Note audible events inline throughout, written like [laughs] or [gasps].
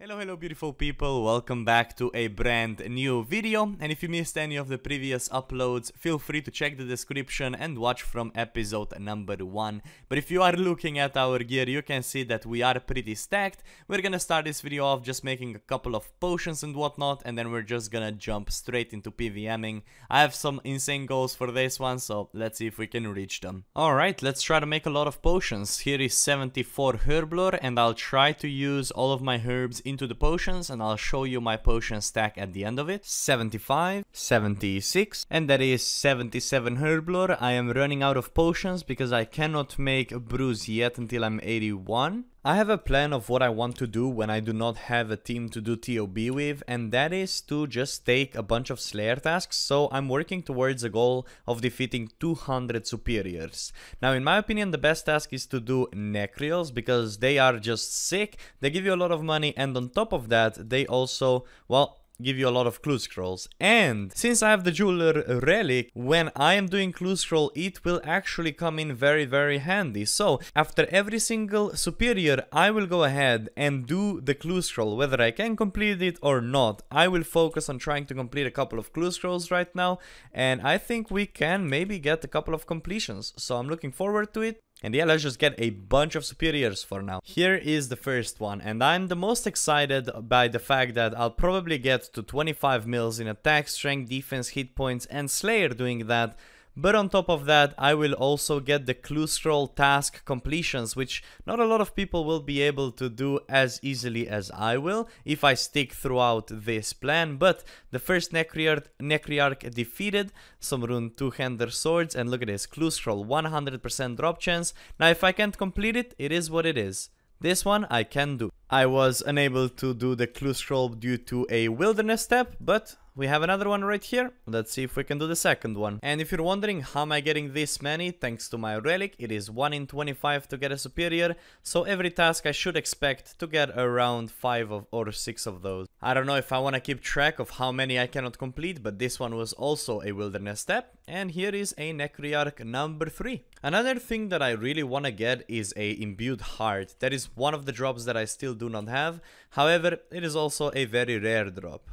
Hello, hello beautiful people, welcome back to a brand new video and if you missed any of the previous uploads, feel free to check the description and watch from episode number 1. But if you are looking at our gear, you can see that we are pretty stacked. We're gonna start this video off just making a couple of potions and whatnot and then we're just gonna jump straight into PVMing. I have some insane goals for this one, so let's see if we can reach them. Alright, let's try to make a lot of potions. Here is 74 herblore and I'll try to use all of my herbs into the potions and I'll show you my potion stack at the end of it. 75, 76 and that is 77 Herblore. I am running out of potions because I cannot make brews yet until I'm 81. I have a plan of what I want to do when I do not have a team to do TOB with and that is to just take a bunch of Slayer tasks so I'm working towards a goal of defeating 200 superiors. Now in my opinion the best task is to do Necreals because they are just sick, they give you a lot of money and on top of that they also, well give you a lot of clue scrolls. And since I have the jeweler relic, when I am doing clue scroll, it will actually come in very, very handy. So after every single superior, I will go ahead and do the clue scroll, whether I can complete it or not. I will focus on trying to complete a couple of clue scrolls right now. And I think we can maybe get a couple of completions. So I'm looking forward to it. And yeah, let's just get a bunch of superiors for now. Here is the first one, and I'm the most excited by the fact that I'll probably get to 25 mils in attack, strength, defense, hit points, and Slayer doing that but on top of that, I will also get the clue scroll task completions, which not a lot of people will be able to do as easily as I will if I stick throughout this plan. But the first Necriarch, Necriarch defeated, rune two-hander swords, and look at this, clue scroll, 100% drop chance. Now if I can't complete it, it is what it is. This one I can do. I was unable to do the clue scroll due to a wilderness step, but we have another one right here. Let's see if we can do the second one. And if you're wondering how am I getting this many, thanks to my relic, it is 1 in 25 to get a superior, so every task I should expect to get around 5 of, or 6 of those. I don't know if I want to keep track of how many I cannot complete, but this one was also a wilderness step, and here is a Necriarch number 3. Another thing that I really want to get is a imbued heart, that is one of the drops that I still do not have, however, it is also a very rare drop.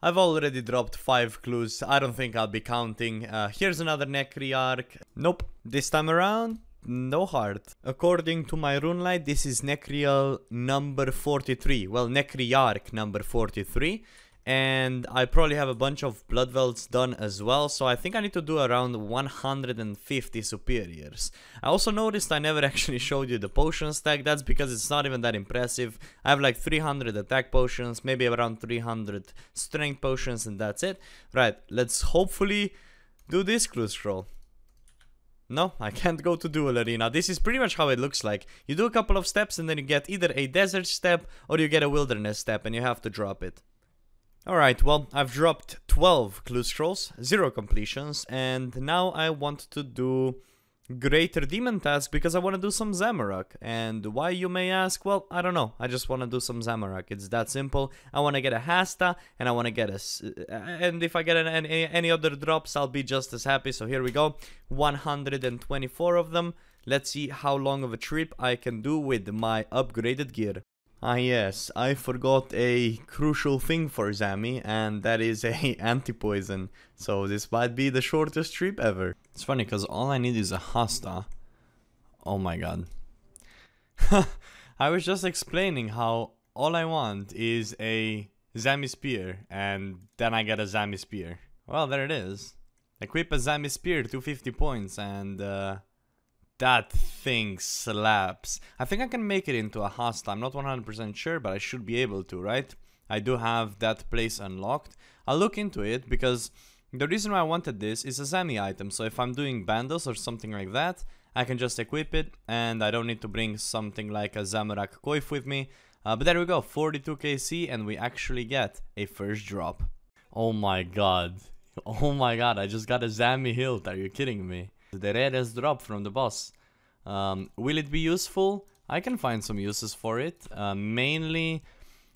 I've already dropped 5 clues, I don't think I'll be counting. Uh, here's another Necri arc. Nope. This time around, no heart. According to my runelite, this is Necriel number 43. Well, Necriarch number 43 and I probably have a bunch of blood welts done as well, so I think I need to do around 150 superiors. I also noticed I never [laughs] actually showed you the potion stack, that's because it's not even that impressive. I have like 300 attack potions, maybe around 300 strength potions and that's it. Right, let's hopefully do this clue scroll. No, I can't go to Duel Arena. This is pretty much how it looks like. You do a couple of steps and then you get either a desert step or you get a wilderness step and you have to drop it. Alright, well, I've dropped 12 clue scrolls, 0 completions, and now I want to do greater demon task because I want to do some Zamorak. And why you may ask? Well, I don't know. I just want to do some Zamorak. It's that simple. I want to get a Hasta and I want to get a... And if I get an, any, any other drops, I'll be just as happy. So here we go. 124 of them. Let's see how long of a trip I can do with my upgraded gear. Ah yes, I forgot a crucial thing for Zami and that is a [laughs] anti-poison. So this might be the shortest trip ever. It's funny because all I need is a Hasta. Oh my god. [laughs] I was just explaining how all I want is a Zami Spear and then I get a Zami Spear. Well there it is. Equip a Zami Spear to 50 points and uh, that thing slaps. I think I can make it into a hostile. I'm not 100% sure, but I should be able to, right? I do have that place unlocked. I'll look into it because the reason why I wanted this is a any item. So if I'm doing bandos or something like that, I can just equip it and I don't need to bring something like a Zamorak Koif with me. Uh, but there we go, 42kc and we actually get a first drop. Oh my god. [laughs] Oh my god, I just got a Zami hilt, are you kidding me? the rarest drop from the boss. Um, will it be useful? I can find some uses for it, uh, mainly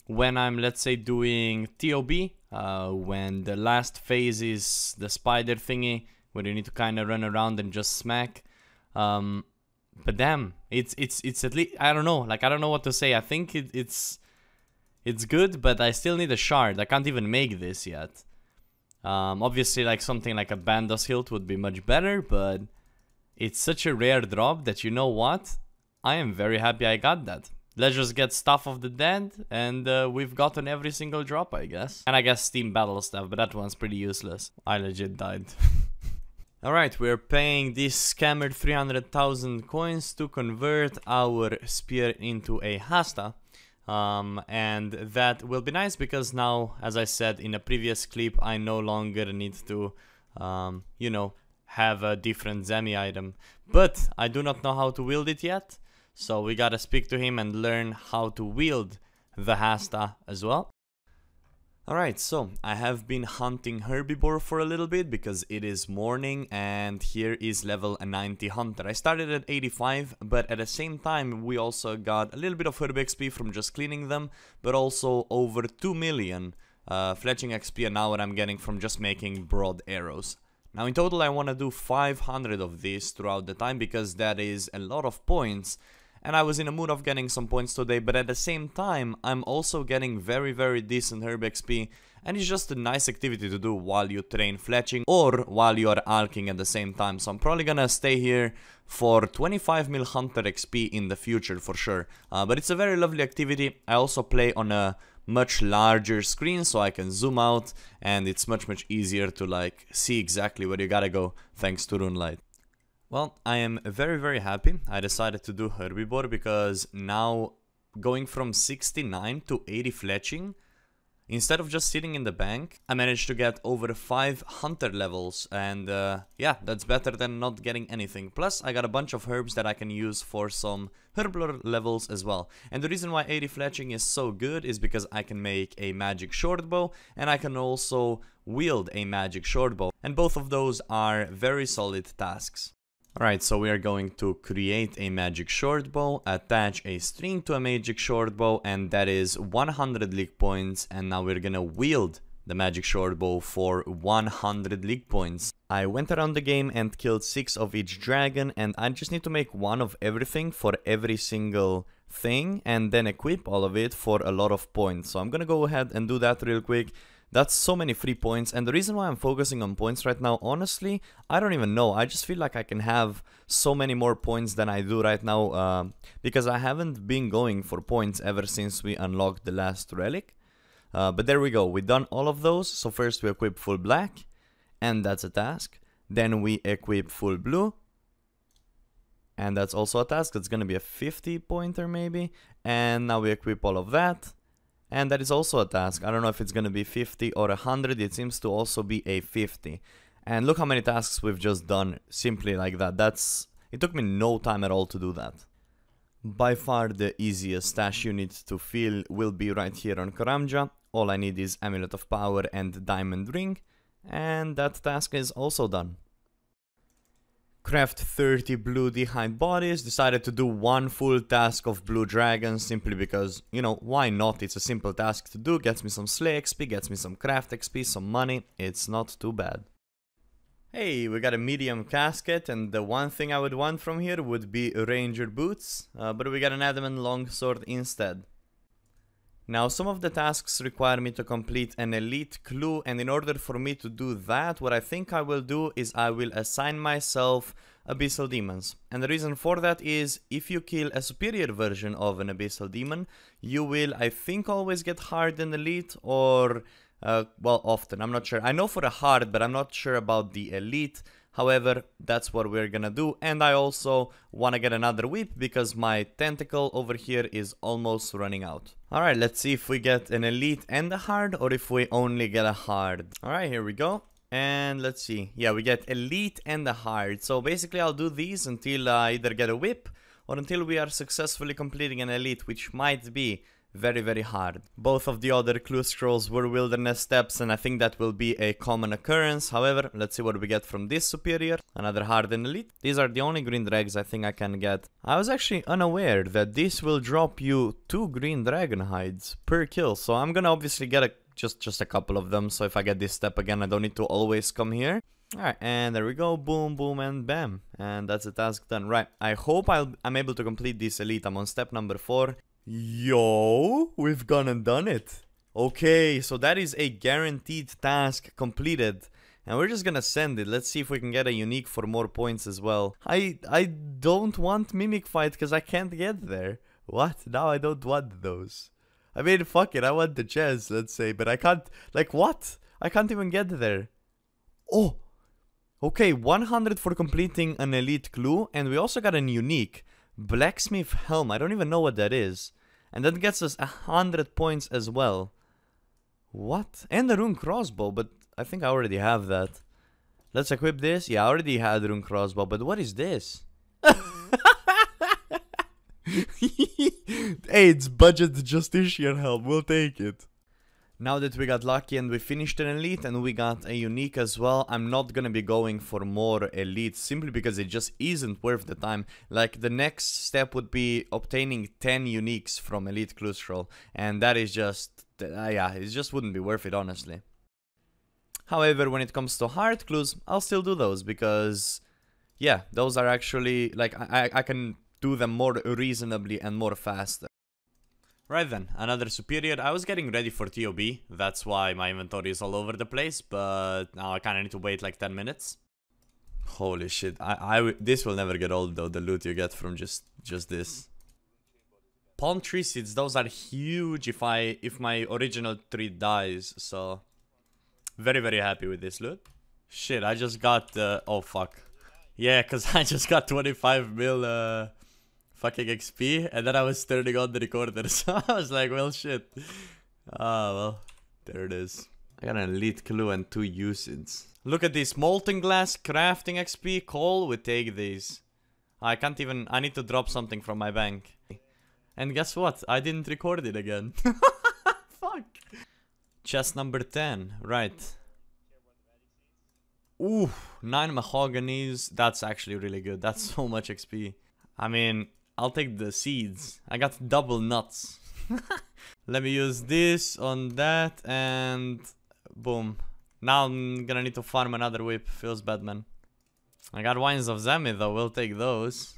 when I'm, let's say, doing TOB, uh, when the last phase is the spider thingy, where you need to kind of run around and just smack. Um, but damn, it's it's it's at least I don't know, like I don't know what to say. I think it, it's it's good, but I still need a shard. I can't even make this yet. Um, obviously, like something like a Bandos Hilt would be much better, but it's such a rare drop that you know what? I am very happy I got that. Let's just get Stuff of the Dead, and uh, we've gotten every single drop, I guess. And I guess Steam Battle stuff, but that one's pretty useless. I legit died. [laughs] Alright, we're paying this scammer 300,000 coins to convert our spear into a hasta. Um, and that will be nice because now, as I said in a previous clip, I no longer need to, um, you know, have a different Zemi item. But I do not know how to wield it yet, so we gotta speak to him and learn how to wield the Hasta as well. Alright, so I have been hunting herbivore for a little bit because it is morning and here is level 90 hunter. I started at 85 but at the same time we also got a little bit of herb XP from just cleaning them but also over 2 million uh, fletching XP an hour I'm getting from just making broad arrows. Now in total I want to do 500 of these throughout the time because that is a lot of points and I was in a mood of getting some points today, but at the same time, I'm also getting very, very decent herb XP, and it's just a nice activity to do while you train fletching or while you are alking at the same time. So I'm probably gonna stay here for 25 mil hunter XP in the future for sure. Uh, but it's a very lovely activity. I also play on a much larger screen so I can zoom out and it's much much easier to like see exactly where you gotta go thanks to Runelight. Well, I am very, very happy I decided to do Herbivore because now going from 69 to 80 fletching, instead of just sitting in the bank, I managed to get over 5 hunter levels and uh, yeah, that's better than not getting anything. Plus, I got a bunch of herbs that I can use for some herbler levels as well. And the reason why 80 fletching is so good is because I can make a magic shortbow, and I can also wield a magic shortbow, And both of those are very solid tasks. Alright, so we are going to create a magic short bow, attach a string to a magic short bow, and that is 100 league points, and now we're gonna wield the magic short bow for 100 league points. I went around the game and killed 6 of each dragon, and I just need to make one of everything for every single thing and then equip all of it for a lot of points. So I'm gonna go ahead and do that real quick. That's so many free points and the reason why I'm focusing on points right now, honestly, I don't even know. I just feel like I can have so many more points than I do right now uh, because I haven't been going for points ever since we unlocked the last relic. Uh, but there we go, we've done all of those. So first we equip full black and that's a task. Then we equip full blue and that's also a task, it's gonna be a 50 pointer maybe. And now we equip all of that. And that is also a task. I don't know if it's gonna be 50 or 100, it seems to also be a 50. And look how many tasks we've just done simply like that. That's It took me no time at all to do that. By far the easiest stash need to fill will be right here on Karamja. All I need is Amulet of Power and Diamond Ring. And that task is also done. Craft 30 blue Dehind bodies, decided to do one full task of blue dragons simply because, you know, why not? It's a simple task to do, gets me some slay XP, gets me some craft XP, some money, it's not too bad. Hey, we got a medium casket and the one thing I would want from here would be ranger boots, uh, but we got an adamant longsword instead. Now some of the tasks require me to complete an elite clue and in order for me to do that what I think I will do is I will assign myself Abyssal Demons. And the reason for that is if you kill a superior version of an Abyssal Demon you will I think always get hardened elite or uh, well often I'm not sure. I know for a hard but I'm not sure about the elite However, that's what we're gonna do. And I also wanna get another whip because my tentacle over here is almost running out. Alright, let's see if we get an elite and a hard or if we only get a hard. Alright, here we go. And let's see. Yeah, we get elite and a hard. So basically I'll do these until I either get a whip or until we are successfully completing an elite, which might be very very hard. Both of the other clue scrolls were wilderness steps and I think that will be a common occurrence, however, let's see what we get from this superior, another hardened elite. These are the only green drags I think I can get. I was actually unaware that this will drop you two green dragon hides per kill, so I'm gonna obviously get a, just, just a couple of them, so if I get this step again I don't need to always come here. Alright, and there we go, boom, boom, and bam. And that's the task done. Right, I hope i am able to complete this elite. I'm on step number 4. Yo, we've gone and done it. Okay, so that is a guaranteed task completed. And we're just gonna send it. Let's see if we can get a unique for more points as well. I I don't want Mimic Fight because I can't get there. What? Now I don't want those. I mean, fuck it. I want the chest, let's say. But I can't... Like, what? I can't even get there. Oh! Okay, 100 for completing an elite clue. And we also got a unique. Blacksmith Helm, I don't even know what that is. And that gets us 100 points as well. What? And the Rune Crossbow, but I think I already have that. Let's equip this. Yeah, I already had Rune Crossbow, but what is this? [laughs] hey, it's budget justiciar Helm, we'll take it. Now that we got lucky and we finished an elite and we got a unique as well, I'm not gonna be going for more elites simply because it just isn't worth the time. Like the next step would be obtaining 10 uniques from elite Clusrol and that is just, uh, yeah, it just wouldn't be worth it honestly. However, when it comes to hard clues, I'll still do those because, yeah, those are actually, like, I, I can do them more reasonably and more faster. Right then, another superior. I was getting ready for TOB, that's why my inventory is all over the place, but now I kinda need to wait like 10 minutes. Holy shit, I, I, this will never get old though, the loot you get from just, just this. Palm tree seeds, those are huge if I, if my original tree dies, so... Very, very happy with this loot. Shit, I just got, uh, oh fuck. Yeah, cause [laughs] I just got 25 mil, uh, fucking XP, and then I was turning on the recorder, [laughs] so I was like, well, shit. Ah, oh, well, there it is. I got an elite clue and two usage. Look at this, molten glass, crafting XP, coal, we take these. I can't even, I need to drop something from my bank. And guess what, I didn't record it again. [laughs] Fuck. Chest number 10, right. Ooh, 9 mahoganies, that's actually really good, that's [laughs] so much XP. I mean, I'll take the seeds. I got double nuts. [laughs] Let me use this on that and boom. Now I'm gonna need to farm another whip. Feels bad, man. I got Wines of Zami though. We'll take those.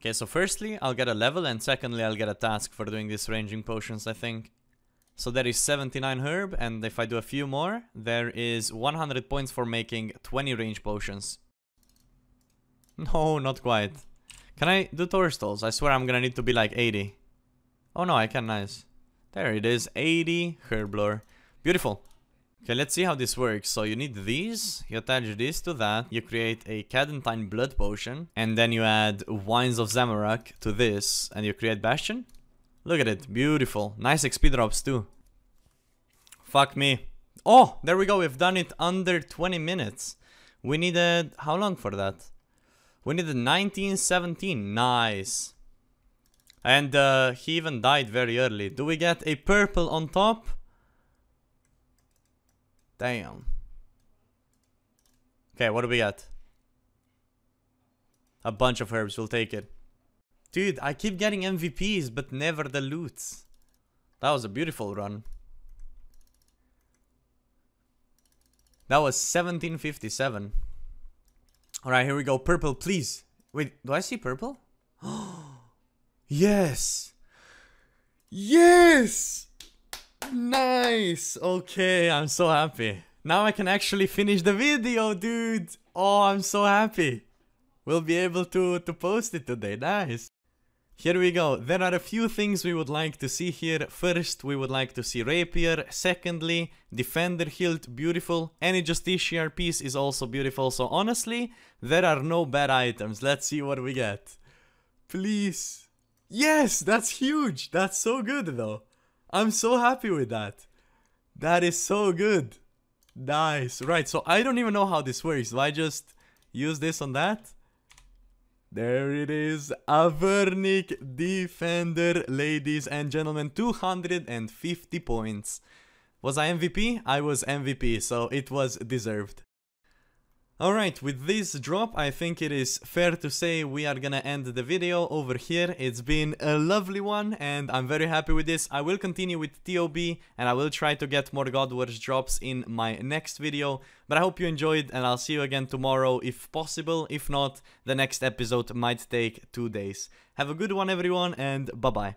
Okay, so firstly, I'll get a level and secondly, I'll get a task for doing these ranging potions, I think. So there is 79 herb and if I do a few more, there is 100 points for making 20 range potions. [laughs] No, not quite. Can I do torstals? I swear I'm gonna need to be like 80. Oh no, I can, nice. There it is, 80 Herblor. Beautiful. Okay, let's see how this works. So you need these, you attach these to that, you create a Cadentine Blood Potion, and then you add Wines of Zamorak to this, and you create Bastion. Look at it, beautiful. Nice XP drops too. Fuck me. Oh, there we go, we've done it under 20 minutes. We needed... how long for that? We need the 1917. Nice. And uh, he even died very early. Do we get a purple on top? Damn. Okay, what do we get? A bunch of herbs, we'll take it. Dude, I keep getting MVPs, but never the loot. That was a beautiful run. That was 1757. Alright, here we go. Purple, please. Wait, do I see purple? [gasps] yes! Yes! Nice! Okay, I'm so happy. Now I can actually finish the video, dude! Oh, I'm so happy! We'll be able to, to post it today, nice! Here we go. There are a few things we would like to see here. First, we would like to see Rapier. Secondly, Defender Hilt, beautiful. Any Justiciar piece is also beautiful. So honestly, there are no bad items. Let's see what we get. Please. Yes, that's huge. That's so good though. I'm so happy with that. That is so good. Nice. Right, so I don't even know how this works. Do I just use this on that? There it is, Avernic Defender, ladies and gentlemen, 250 points. Was I MVP? I was MVP, so it was deserved. Alright, with this drop, I think it is fair to say we are gonna end the video over here. It's been a lovely one and I'm very happy with this. I will continue with TOB and I will try to get more God Wars drops in my next video. But I hope you enjoyed and I'll see you again tomorrow if possible. If not, the next episode might take two days. Have a good one everyone and bye bye.